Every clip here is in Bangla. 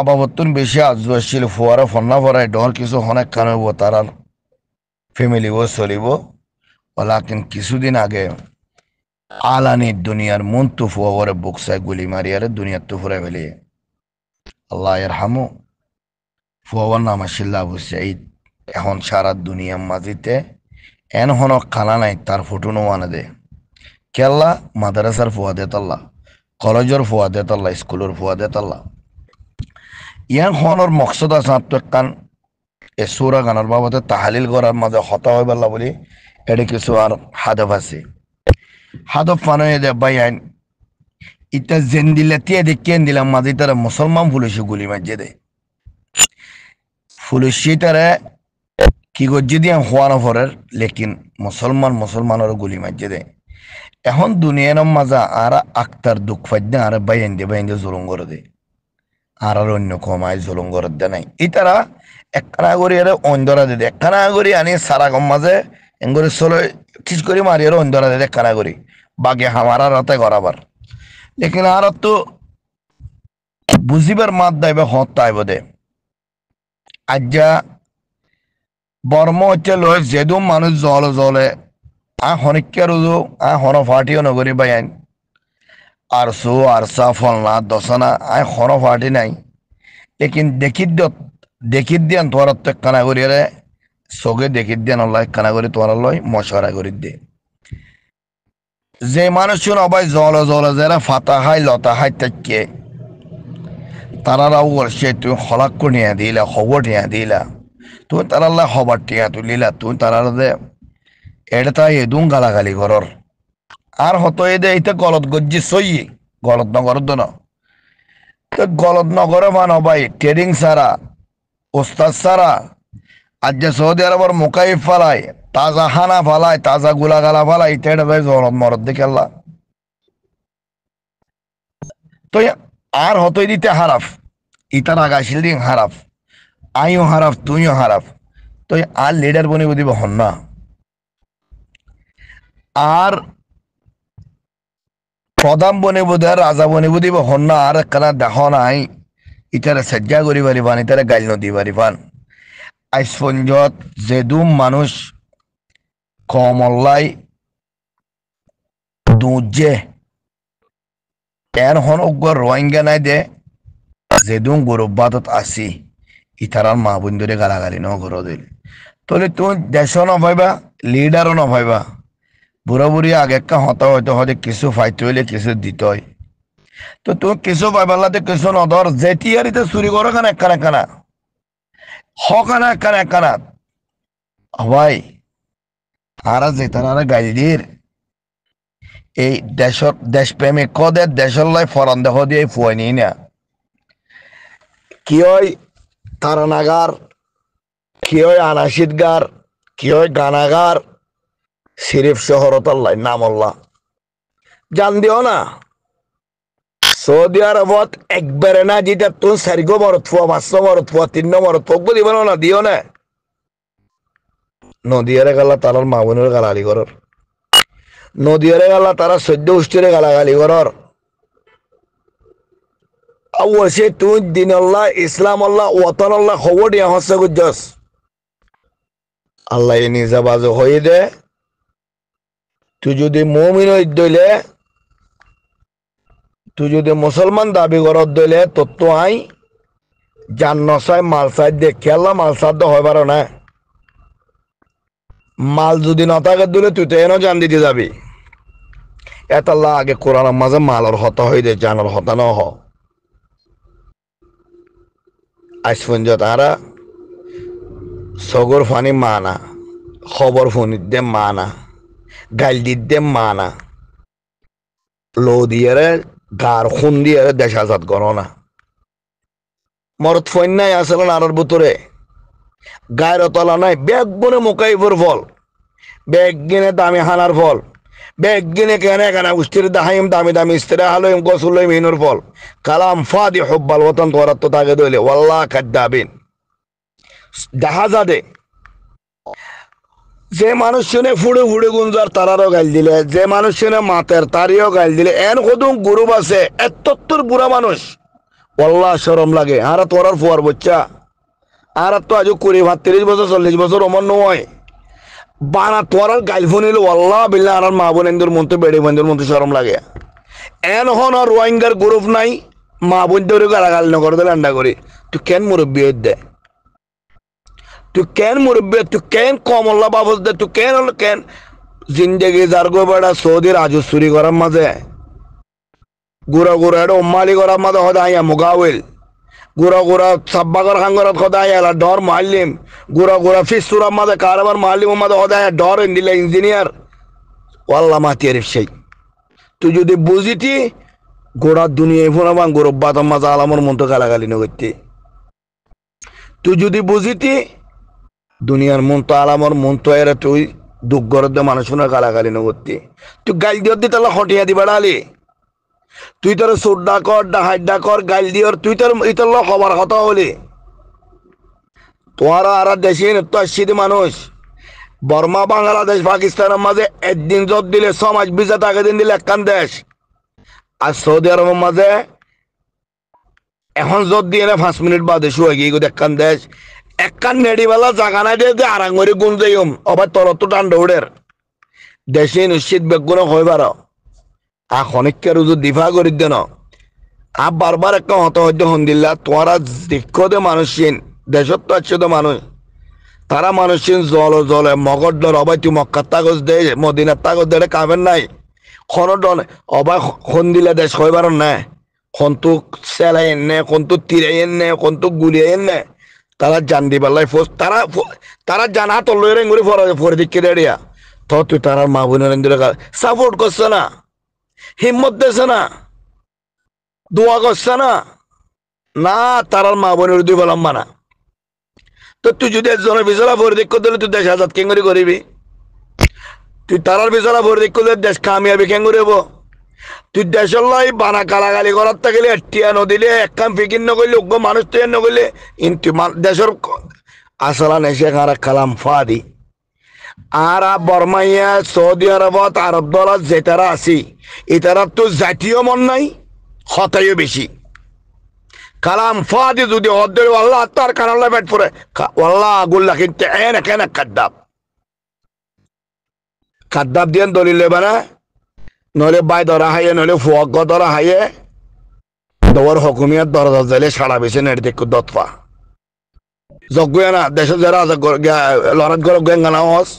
আবাবতুন বেশি আজু আসছিল ফুয়ারা ফন্না ফরাই ডর কিছু অনেক খানব ফ্যামিলি ও চলিব ওলাকিন কিছুদিন আগে আলানি দুনিয়ার মন তুফুয়া ওরে বুকসায় গুলি আরে দুনিয়ার তুফুরা ফেলিয়ে আল্লাহ এর হামু ফুয়াবার নাম আসিল্লা আবু সাইদ এখন সারা দুনিয়ার মাঝিতে এন হন খানা নাই তার ফটো আনে দে কেল্লা মাদ্রাসার ফুয়া দে তাল্লা কলেজের ফুয়া দে তাল্লা স্কুলের ফুয়া দে তাল্লা ইয়ান হনর মকসদ আছে তো কান এ সুরা গানের বাবদে তাহালিল করার মাঝে হতা হয়ে পেলা বলে এটা কিছু আর হাদব আছে হাদব মানে দেবাই আইন ইটা জেন দিলে তিয়া কেন দিলাম মাঝে তারা মুসলমান ফুলুসি গুলি মারিয়ে দে ফুলুসি তারা কি করছে দিয়ে হওয়ানো ফরের লেকিন মুসলমান মুসলমানের গুলি মারিয়ে দে এখন দুনিয়ার মাজা আর আক্তার দুঃখ ফাইদে আর বাইন দে বাইন দিয়ে জুলুম করে দেয় আর আর অন্য কমাই জলং করার দে নাই ইতারা একখানা করি আর অন্ধরা দিতে একখানা করি আনি সারা কম মাঝে এঙ্গরে চলে ঠিক করে মারি আর অন্ধরা দিতে একখানা করি বাকি হামারা রাতে করাবার লেকিন আর তো বুঝিবার মাত দাইবে হত তাই দে আজ্জা বর্ম হচ্ছে লয় যেদু মানুষ জল জলে আ হনিকা রুজু আ হন ফাটিও নগরী বাইন আরসু আরসা ফলনা দশনা আই সৰ ফাটি নাই লেকিন দেখি দেখি দিয়ান তোমাৰ কানাগুৰিৰে চগে দেখি দিয়ান ওলাই কানাগুৰি তোমার লৈ মছৰা কৰি দে যে মানুষজন অবাই জল জল যারা ফাতা হাই লতা হাই তাকে তারারাও সে তুমি হলাক নিয়ে দিলা খবর নিয়ে দিলা তুমি তারা হবার টিয়া তুলিলা তুমি তারারে এডতাই এদুম গালাগালি ঘৰৰ আর হতো এ দেইতে গলত গজ্জি সইয়ে গলত নগর দন তো গলত নগরে মানবাই ট্রেডিং সারা ওস্তাদ সারা আর যে সৌদি আরবর মোকাই ফালাই তাজা হানা ফালাই তাজা গুলা গালা ফালাই এটা ভাই জলত মরদ দেখে আল্লাহ তো আর হতই দিতে হারাফ ইতার আগাছিল দিন হারাফ আইও হারাফ তুইও হারাফ তো আর লিডার বনিব দিব হন না আর প্রধান বনে বোধ রাজা বনে বুধি বা হন্যা আর একখানা দেহ নাই ইতারা সজ্জা করি পারিবান ইতারা গাইল নদী পারিবান আইসপঞ্জত যেদুম মানুষ কমল্লাই দুজে এর হন অজ্ঞ রোহিঙ্গা নাই দে যেদুম গৌরবাদত আসি ইতারার মা বন্ধুরে গালাগালি ন ঘর দিল তলে তুমি দেশ নভাইবা লিডারও নভাইবা বুড়া বুড়ি আগে একটা হতা হয়তো হয় কিছু ফাইতে হইলে কিছু দিতে হয় তো তুমি কিছু পাইবালাতে কিছু নধর জেটিয়ারিতে চুরি করো কেন একখানা একখানা হকানা এক কানা ভাই আর যেতান আরা গাইলির এই দেশর দেশপ্রেমী কদের দেশর লাই ফরান দেহ দিয়ে ফুয়াই নি না কি হয় তারানাগার কি হয় আনাশিদগার কি হয় গানাগার সিরিফ শহরত আল্লাহ নাম আল্লাহ জান দিও না সৌদি আরবত একবারে না যেটা তুমি চারি মরত পোয়া পাঁচ নম্বরত পোয়া তিন নম্বরত পোক দিব না দিও না নদীয়ারে গালা তারার মামুনের গালাগালি করর নদীয়ারে গালা তারা সদ্য উষ্টিরে গালাগালি করর অবশ্যই তুই দিন আল্লাহ ইসলাম আল্লাহ ওয়াতন আল্লাহ খবর দিয়া হচ্ছে আল্লাহ নিজা বাজু হয়ে দে তুই যদি মমিন দইলে তুই যদি মুসলমান দাবি করত দইলে তো আই যান নসায় মাল সাই দে খেলা মাল তো হয় পারো না মাল যদি না থাকে দিলে তুই তো এনও জান দিতে যাবি এতাল্লা আগে কোরআন মাঝে মালর হতা হয়ে দে জানর হতা না হ আইসপঞ্জ তারা সগর ফানি মানা খবর ফোন দে মানা গাইল গাইলদিতে মানা লো দিয়ারে গার খুন দিয়ারে দেশাজাত গণনা মরত ফন্যায় আসলেন আরর ভিতরে গায়ের তলা নাই ব্যাগ গুনে মোকাইবর ফল ব্যাগ গিনে দামি হানার ফল ব্যাগ গিনে কেনে কেন উস্তির দাহাইম দামি দামি ইস্তিরা হালইম গসুলইম হিনুর ফল কালাম ফাদি হব্বাল ওতন তোরা তো তাকে দইলে ওয়াল্লাহ কাদ্দাবিন জাহাজাদে যে মানুষ শুনে ফুড়ে ফুড়ে গুঞ্জার তারারও গাল দিলে যে মানুষ শুনে মাতের তারিও গাল দিলে এন কদম গ্রুপ আছে এতত্তর বুড়া মানুষ অল্লা সরম লাগে আর তো আর ফুয়ার বচ্চা আর তো আজ কুড়ি তিরিশ বছর চল্লিশ বছর অমর নয় বানা তোর আর গাইল ফোন এলো অল্লাহ বিল্লা আর মা বোন এন্দুর মন্ত্রে বেড়ে বন্ধুর মন্ত্রে সরম লাগে এন হন আর রোহিঙ্গার গ্রুপ নাই মা বোন তোর গালাগাল নগর দিলে আন্ডা করি তুই কেন মুরব্বী দেয় তুই কেন মুরব্বী তুই কেন কমল্লা বাবস দে তুই কেন হলো কেন জিন্দেগি যার গো বেড়া সৌদি রাজস্বরী করার মাঝে গুড়া গুড়া এটা উম্মালি করার মাঝে সদায় মুগাউল গুড়া গুড়া সাব্বাগর খাঙ্গরত সদায় এলা ডর মারলিম গুড়া গুড়া ফিস চুরার মাঝে কারবার মারলিম মাঝে সদায় ডর দিলে ইঞ্জিনিয়ার ওয়াল্লা মাতিয়ে সেই তুই যদি বুঝিতি গোড়ার দুনিয়ায় ফোনাবান গোরব্বাত মাঝে আলামর মন্ত্র গালাগালি নগরতি তুই যদি বুঝিতি দুনিয়ার মন তো আলামর মন তো এরা তুই দুঃখ গরদ মানুষের গালাগালি নগরতে তুই গাইল দিয়ে দি তাহলে হটিয়া দিবা ডালে তুই তোর সুর ডাকর ডাহাই কর গাইল দিয়ে তুই তোর ইতর হবার কথা হলে তোমার আর দেশে তো আসছি মানুষ বর্মা বাংলাদেশ পাকিস্তানের মাঝে একদিন জোর দিলে সমাজ ভিজা তাকে দিন দিলে একখান দেশ আর সৌদি আরবের মাঝে এখন জোর দিয়ে না পাঁচ মিনিট বাদে শুয়ে গিয়ে একখান দেশ একখান নেড়িবেলা জাগানা দিয়ে যে আরাঙ্গরি গুণ দেয়ম অবাই তরতো টান দৌড়ের দেশে নিশ্চিত বেগুন হয়ে বার আ খনিককে রুজু দিফা করি দেন আ বারবার একটা হতহত হন দিল্লা তোরা দে মানুষিন দেশত আছে তো মানুষ তারা মানুষিন জল জলে মগর ডর অবাই তুই মক্কার তাগজ দে মদিনার তাগজ দে কামের নাই খন খনডন অবাই খন দেশ হয়ে বার না খন্তু সেলাইন এনে খন্তু তিরাই এনে খন্তু গুলিয়াই এনে তারা জান দি পাল্লাই ফোস তারা তারা জানা তো লই রেঙ্গুরি ফরে দিকে দেড়িয়া তো তুই তারার মা বোনের রেঙ্গুরি সাপোর্ট করছে না হিম্মত দিছে না দোয়া করছে না না তারার মা বোনের দুই বলাম মানা তো তুই যদি একজনের বিচারা ভরে দিক দিলে তুই দেশ আজাদ কেঙ্গুরি করিবি তুই তারার বিচারা ভরে দিক করলে দেশ কামিয়াবি কেঙ্গুরি হবো তুই দেশের লাই বানা কালাগালি করার থাকলে টিয়া নদিলে এক কাম ফিকির নকরিলে উগ্র মানুষ তৈরি নকরিলে কিন্তু দেশের আসলান এসে আর কালাম ফাদি আর বর্মাইয়া সৌদি আরবত আরব দলত যেতারা আছি এতারা তো জাতীয় মন নাই হতাইও বেশি কালাম ফাদি যদি হদ্দরে ওল্লা তার কানাল্লা বেট পরে ওল্লা আগুল্লা কিন্তু এনে কেন কাদ্দাব কাদ্দাব দিয়ে দলিল বানা নহলে বাই ধরা হাইয়ে নহলে ফুয়াক ধরা হাইয়ে দৌর হকুমিয়ার দরজা জেলে সারা বেছে নেড়ে দেখু দতফা যজ্ঞ না দেশে যারা লড়াত গর না হস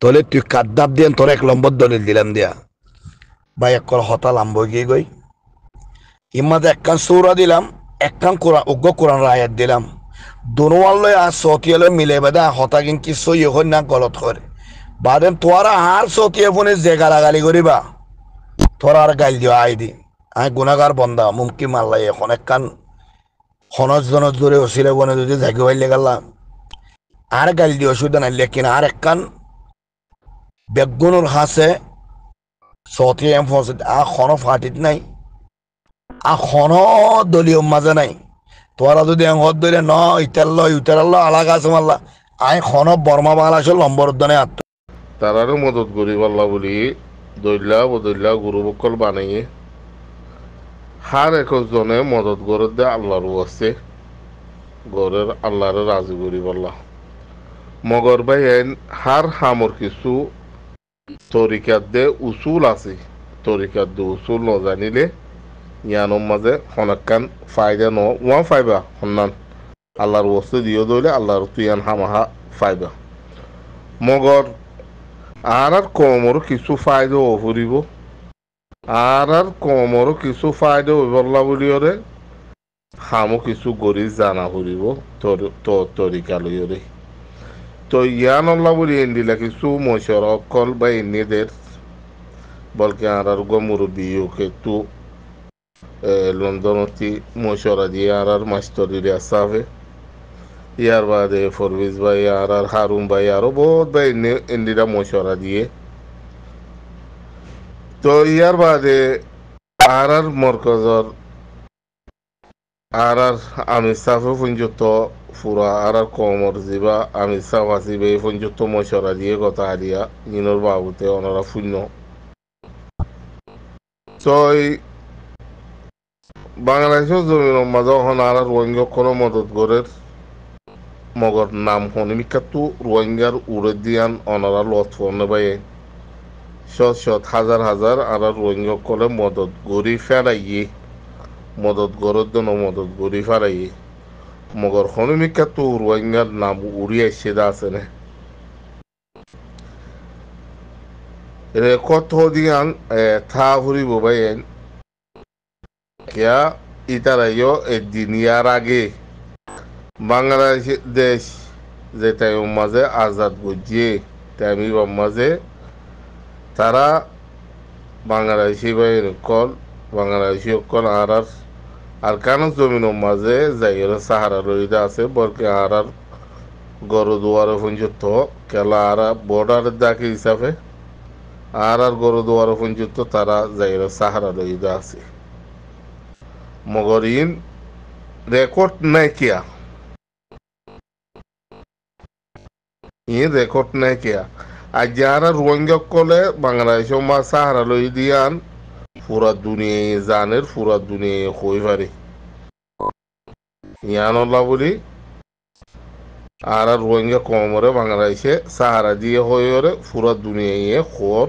তলে তুই কাদ্দাব দিয়ে তোর এক লম্বর দলিল দিলাম দিয়া বা এক হতা লাম্ব গিয়ে গই ইমাতে একখান সৌরা দিলাম একখান কোরআন উগ্র কোরআন রায়াত দিলাম দোনোয়াল লয় আর সতিয়ালয় মিলে বেদা হতা কিন কি সই হন না গলত করে বাদেন তোরা আর সতিয়ে ফোনে যে গালাগালি করিবা তোরা আর গাইল দিও আই দি আই গুণাগার বন্ধা মুমকি মারলাই এখন একখান খনজ জনজ ধরে ওসিলে বনে যদি জাগি হইলে গেলাম আর গাইল দিও শুধু না লেকিন আর একখান বেগুনোর হাসে সতিয়ে এম ফোন আ খন ফাটিত নাই আ খন দলীয় মাঝে নাই তোরা যদি এঙ্গত ধরে ন ইতাল্ল ইতাল্ল আলাগা আছে মাল্লা আই খন বর্মা বাংলা আছে লম্বর দনে আত্ম তারারও মদত করি আল্লাহ বলি দৈল্লা বদৈল্লা গুরু বকল বানিয়ে হার একজনে মদত করে দে আল্লাহরও আছে গরের আল্লাহরে রাজি করি আল্লাহ মগর ভাই হার হামর কিছু তরিকার দে উসুল আছে তরিকার দে উসুল জানিলে ইয়ানোর মাঝে হনাকান ফায়দা ন ওয়া ফাইবা সন্ধান আল্লাহর বস্তু দিয়ে দইলে আল্লাহর তুই ইয়ান হামাহা ফাইবা মগর আর আর কমরও কিছু ফায়দা ফুরিব আর আর কমরও কিছু ফায়দা হইবলা বুলিওরে হামো কিছু গরি জানা ফুরিব তরিকা লইরে তো ইয়ান অল্লা বলি এন্ডিলা কিছু মশর অকল বা এন্ডিদের বলকে আর আর গমুরবিওকে তু লন্ডনতি মশরা দিয়ে আর আর মাস্টরিরে আসাবে ইয়ার বাদে ফরভিজ ভাই আর আর হারুন ভাই আরও বহুত ভাই ইন্দিরা মশরা দিয়ে তো ইয়ার বাদে আর আর মরকজর আর আর আমি সাফে ফুঞ্জত ফুরা আর আর কমর জিবা আমি সাফ আসিবে ফুঞ্জত মশরা দিয়ে কথা হারিয়া ইনোর বাবুতে ওনারা শূন্য তই বাংলাদেশের জমির মাঝে এখন আর রোহিঙ্গা কোনো মদত করে মগর নাম হনিমিকাতু রোহিঙ্গার উড়ে দিয়ান অনারা লথনে বাইয়ে শত শত হাজার হাজার আরা রোহিঙ্গা কলে মদত গড়ি ফেলাইয়ে মদত গড়ের জন্য মদত গড়ি ফেলাইয়ে মগর হনিমিকাতু রোহিঙ্গার নাম উড়িয়ে সেদা আছে না রেকর্ড হদিয়ান থা ফুরিব বাইয়েন ইতারাইও এদিনিয়ার আগে বাংলাদেশ যেটা মাঝে আজাদ গজিয়ে টাইমি মাঝে তারা বাংলাদেশি বাহিনী কল বাংলাদেশি কল আর আর আর কেন জমিন মাঝে যাইয়ের সাহারা রইদা আছে বরকে আর আর গরু দুয়ারে ফুঞ্জুত কেলা আর বর্ডার দাকি হিসাবে আর আর গরু দুয়ারে ফুঞ্জুত তারা যাইয়ের সাহারা রইদা আছে মগর ইন রেকর্ড নাইকিয়া ই রেকর্ড নাই কিয়া আর যারা রোহিঙ্গা কলে বাংলাদেশ মা সাহারা লই দিয়ান পুরা দুনিয়ায় জানের পুরা দুনিয়ায় হয়ে পারে ইয়ানলা বলি আর রোহিঙ্গা কমরে বাংলাদেশে সাহারা দিয়ে হয়ে পুরা দুনিয়ায় খর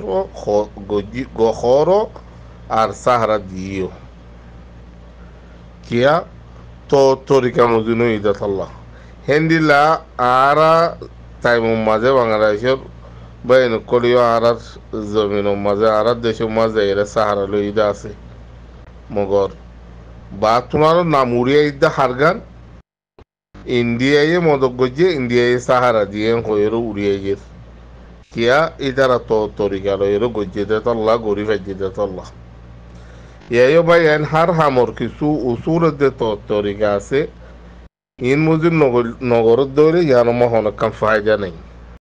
গহর আর সাহারা দিয়েও কিয়া তো তরিকা মজুন ইদাত আল্লাহ হেন্দিলা আরা তাই মাঝে বাংলা বাইন করিও আরার জমিন মাঝে আরার দেশের মাঝে এর সাহারা লইদা আছে মগর বা তোমার নাম উড়িয়া ইদা হারগান ইন্ডিয়ায় মদক গজিয়ে ইন্ডিয়ায় সাহারা দিয়ে হয়েরও উড়িয়া গেছ কিয়া ইদারা তো তরিকা লয়েরও গজিয়ে দে তল্লা গরি ফেজি দে তল্লা ইয়াইও ভাই এন হার হামর কিছু উসুর দে তো তরিকা আছে این موضوع نگرد داره یعنی ما هنکم فایده نیم